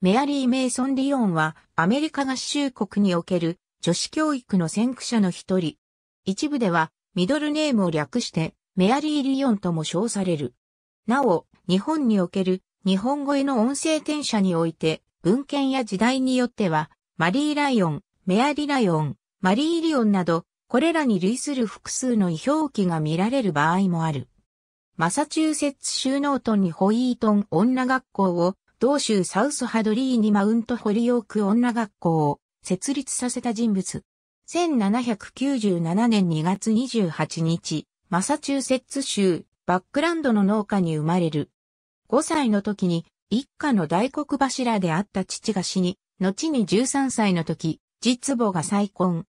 メアリー・メイソン・リオンはアメリカ合衆国における女子教育の先駆者の一人。一部ではミドルネームを略してメアリー・リオンとも称される。なお、日本における日本語への音声転写において文献や時代によってはマリー・ライオン、メアリ・ー・ライオン、マリー・リオンなどこれらに類する複数の異表記が見られる場合もある。マサチューセッツ州ノートンにホイートン女学校を同州サウスハドリーにマウントホリオーク女学校を設立させた人物。1797年2月28日、マサチューセッツ州バックランドの農家に生まれる。5歳の時に一家の大黒柱であった父が死に、後に13歳の時、実母が再婚。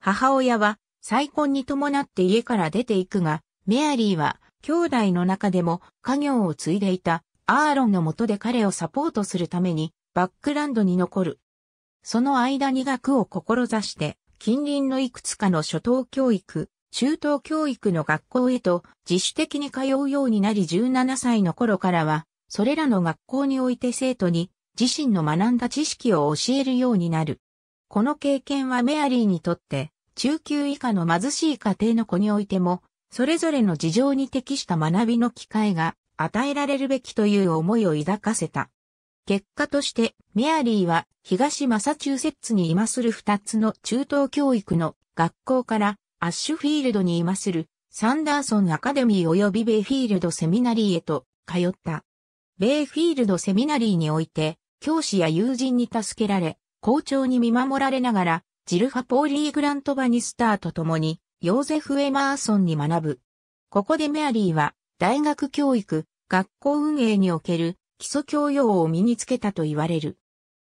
母親は再婚に伴って家から出ていくが、メアリーは兄弟の中でも家業を継いでいたアーロンの下で彼をサポートするために、バックランドに残る。その間に学を志して、近隣のいくつかの初等教育、中等教育の学校へと自主的に通うようになり17歳の頃からは、それらの学校において生徒に自身の学んだ知識を教えるようになる。この経験はメアリーにとって、中級以下の貧しい家庭の子においても、それぞれの事情に適した学びの機会が与えられるべきという思いを抱かせた。結果として、メアリーは東マサチューセッツに今する二つの中等教育の学校からアッシュフィールドに今するサンダーソンアカデミー及びベイフィールドセミナリーへと通った。ベイフィールドセミナリーにおいて、教師や友人に助けられ、校長に見守られながら、ジルファ・ポーリー・グラント・バニスターと共に、ヨーゼフ・エマーソンに学ぶ。ここでメアリーは、大学教育、学校運営における基礎教養を身につけたと言われる。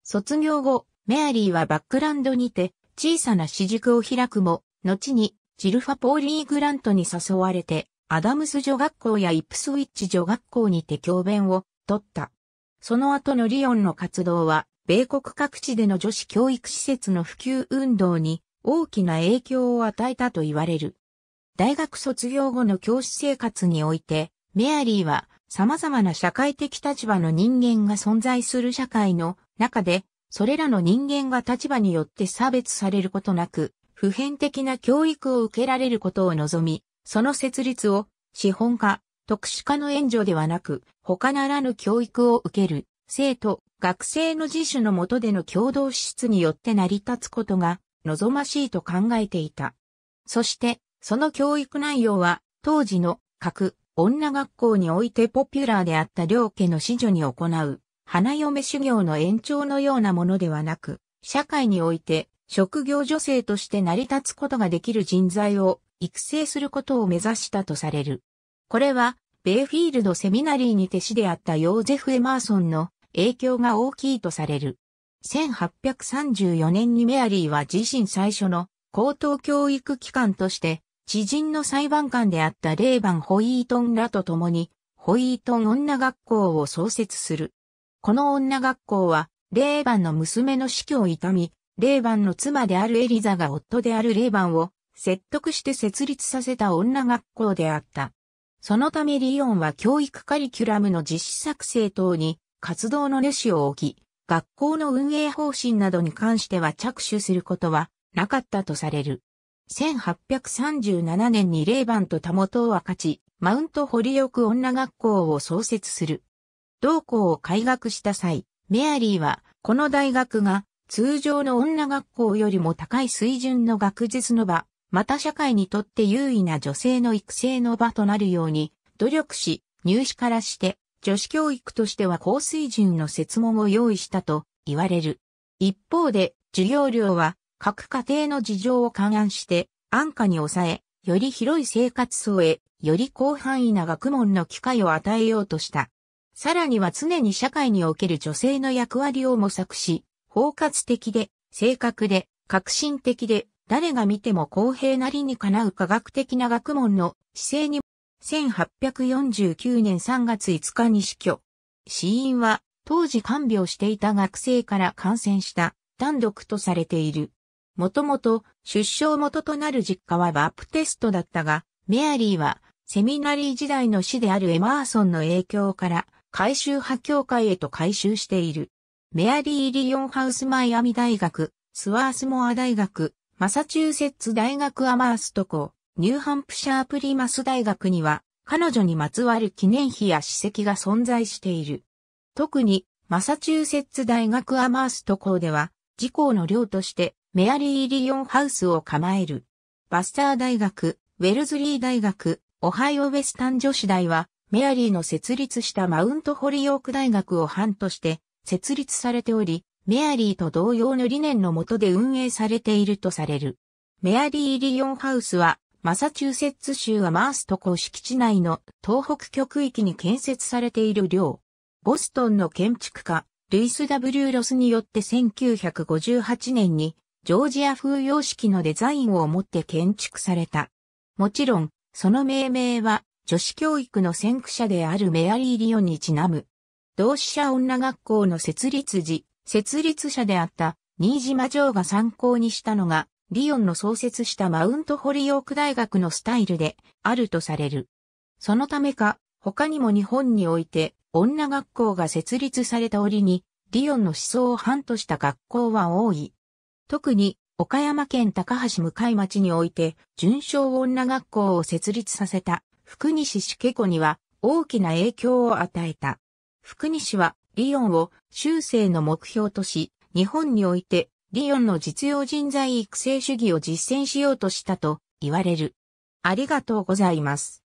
卒業後、メアリーはバックランドにて小さな私塾を開くも、後にジルファ・ポーリー・グラントに誘われて、アダムス女学校やイプスウィッチ女学校にて教鞭を取った。その後のリオンの活動は、米国各地での女子教育施設の普及運動に大きな影響を与えたと言われる。大学卒業後の教師生活において、メアリーは様々な社会的立場の人間が存在する社会の中で、それらの人間が立場によって差別されることなく、普遍的な教育を受けられることを望み、その設立を資本家、特殊化の援助ではなく、他ならぬ教育を受ける、生徒、学生の自主の下での共同支出によって成り立つことが望ましいと考えていた。そして、その教育内容は、当時の核、女学校においてポピュラーであった両家の子女に行う、花嫁修行の延長のようなものではなく、社会において職業女性として成り立つことができる人材を育成することを目指したとされる。これは、ベイフィールドセミナリーに手師であったヨーゼフ・エマーソンの影響が大きいとされる。1834年にメアリーは自身最初の高等教育機関として知人の裁判官であったレイバン・ホイートンらと共に、ホイートン女学校を創設する。この女学校は、レイバンの娘の死去を悼み、レイバンの妻であるエリザが夫であるレイバンを説得して設立させた女学校であった。そのためリオンは教育カリキュラムの実施作成等に活動の主を置き、学校の運営方針などに関しては着手することはなかったとされる。1837年にレ番バンと田元をは勝ち、マウントオク女学校を創設する。同校を開学した際、メアリーは、この大学が通常の女学校よりも高い水準の学術の場、また社会にとって優位な女性の育成の場となるように努力し、入試からして女子教育としては高水準の設問を用意したと言われる。一方で、授業料は各家庭の事情を勘案して、安価に抑え、より広い生活層へ、より広範囲な学問の機会を与えようとした。さらには常に社会における女性の役割を模索し、包括的で、正確で、革新的で、誰が見ても公平なりにかなう科学的な学問の姿勢に、1849年3月5日に死去。死因は、当時看病していた学生から感染した、単独とされている。もともと出生元となる実家はバプテストだったが、メアリーはセミナリー時代の死であるエマーソンの影響から改修派協会へと改修している。メアリー・リオンハウス・マイアミ大学、スワースモア大学、マサチューセッツ大学アマースト校、ニューハンプシャープリマス大学には、彼女にまつわる記念碑や史跡が存在している。特に、マサチューセッツ大学アマースト校では、自校の寮として、メアリー・リオンハウスを構える。バスター大学、ウェルズリー大学、オハイオウェスタン女子大は、メアリーの設立したマウントホリオーク大学を班として設立されており、メアリーと同様の理念のもとで運営されているとされる。メアリー・リオンハウスは、マサチューセッツ州アマースト公敷地内の東北局域に建設されている寮。ボストンの建築家、ルイス・ W・ ロスによって1958年にジョージア風様式のデザインをもって建築された。もちろん、その命名は、女子教育の先駆者であるメアリー・リオンにちなむ。同志社女学校の設立時、設立者であった新島城が参考にしたのが、リオンの創設したマウントホリオーク大学のスタイルであるとされる。そのためか、他にも日本において女学校が設立された折に、リオンの思想を反とした学校は多い。特に岡山県高橋向町において、純正女学校を設立させた福西主家子には大きな影響を与えた。福西はリオンを修正の目標とし、日本においてリオンの実用人材育成主義を実践しようとしたと言われる。ありがとうございます。